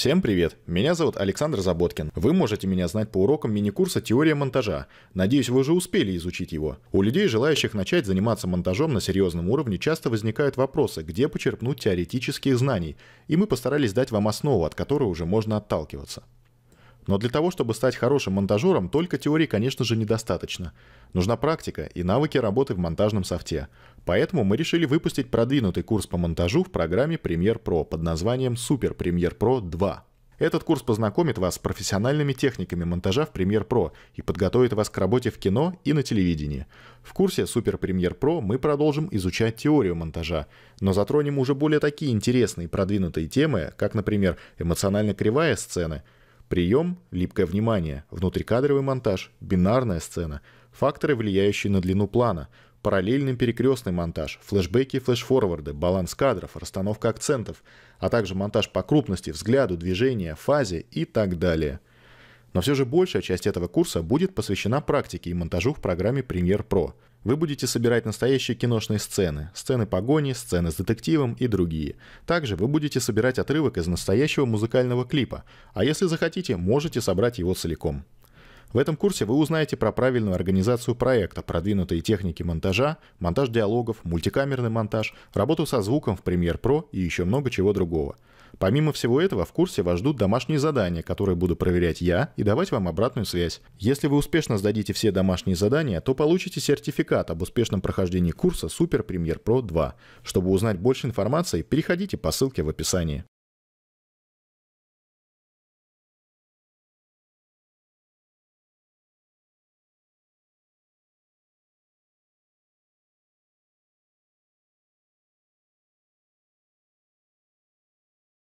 Всем привет! Меня зовут Александр Заботкин. Вы можете меня знать по урокам мини-курса «Теория монтажа». Надеюсь, вы уже успели изучить его. У людей, желающих начать заниматься монтажом на серьезном уровне, часто возникают вопросы, где почерпнуть теоретических знаний, и мы постарались дать вам основу, от которой уже можно отталкиваться. Но для того, чтобы стать хорошим монтажером, только теории, конечно же, недостаточно. Нужна практика и навыки работы в монтажном софте. Поэтому мы решили выпустить продвинутый курс по монтажу в программе Premiere Pro под названием Super Premiere Pro 2. Этот курс познакомит вас с профессиональными техниками монтажа в Premiere Pro и подготовит вас к работе в кино и на телевидении. В курсе Super Premiere Pro мы продолжим изучать теорию монтажа, но затронем уже более такие интересные продвинутые темы, как, например, эмоционально кривая сцены – Прием – липкое внимание, внутрикадровый монтаж, бинарная сцена, факторы, влияющие на длину плана, параллельный перекрестный монтаж, флешбеки, флешфорварды, баланс кадров, расстановка акцентов, а также монтаж по крупности, взгляду, движения, фазе и так далее – но все же большая часть этого курса будет посвящена практике и монтажу в программе Premiere Pro. Вы будете собирать настоящие киношные сцены, сцены погони, сцены с детективом и другие. Также вы будете собирать отрывок из настоящего музыкального клипа, а если захотите, можете собрать его целиком. В этом курсе вы узнаете про правильную организацию проекта, продвинутые техники монтажа, монтаж диалогов, мультикамерный монтаж, работу со звуком в Premiere Pro и еще много чего другого. Помимо всего этого, в курсе вас ждут домашние задания, которые буду проверять я и давать вам обратную связь. Если вы успешно сдадите все домашние задания, то получите сертификат об успешном прохождении курса Super Premiere Pro 2. Чтобы узнать больше информации, переходите по ссылке в описании.